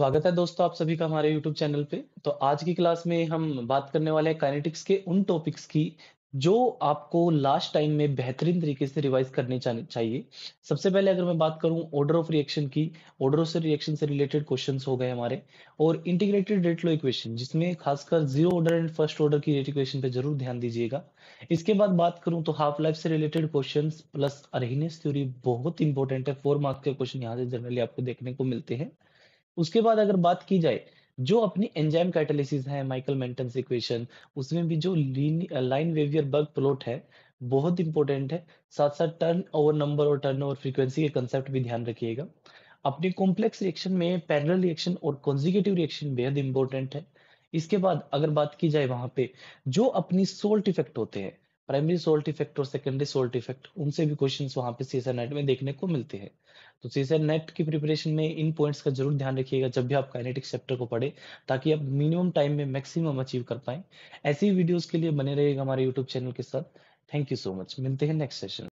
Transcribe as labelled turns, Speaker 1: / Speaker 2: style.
Speaker 1: स्वागत है दोस्तों आप सभी का हमारे YouTube चैनल पे तो आज की क्लास में हम बात करने वाले हैं काइनेटिक्स के उन टॉपिक्स की जो आपको लास्ट टाइम में बेहतरीन तरीके से रिवाइज करने चाहिए सबसे पहले अगर मैं बात करूं ऑर्डर ऑफ रिएक्शन की ऑर्डर ऑफ रिएक्शन से रिलेटेड क्वेश्चंस हो गए हमारे और इंटीग्रेटेड रेट लो इक्वेशन जिसमें खासकर zero order and first order की रेट इक्वेशन पे जरूर ध्यान दीजिएगा इसके बाद बात करूं तो हाफ लाइफ से related question plus Arrhenius theory बहुत इंपॉर्टेंट है फोर मार्क्स के क्वेश्चन यहाँ से जनरली आपको देखने को मिलते हैं उसके बाद अगर बात की जाए जो अपनी एंजाइम कैटालिसिस है माइकल मेंटन इक्वेशन उसमें भी जो लाइन वेवियर बग प्लॉट है बहुत इंपॉर्टेंट है साथ साथ टर्न ओवर नंबर और टर्न ओवर फ्रीक्वेंसी के कंसेप्ट भी ध्यान रखिएगा अपने कॉम्प्लेक्स रिएक्शन में पैरल रिएक्शन और कॉन्जिकेटिव रिएक्शन बेहद इंपॉर्टेंट है इसके बाद अगर बात की जाए वहां पे जो अपनी सोल्ट इफेक्ट होते हैं प्राइमरी सोल्ट इफेक्ट और सेकेंडरी सोल्ट इफेक्ट उनसे भी क्वेश्चन वहां पे सीएसआर नेट में देखने को मिलते हैं तो सीएसआर नेट की प्रिपरेशन में इन पॉइंट्स का जरूर ध्यान रखिएगा जब भी आप काइनेटिक्स चैप्टर को पढ़े ताकि आप मिनिमम टाइम में मैक्सिमम अचीव कर पाए ऐसी वीडियोज के लिए बने रहेगा हमारे यूट्यूब चैनल के साथ थैंक यू सो मच मिलते हैं नेक्स्ट सेशन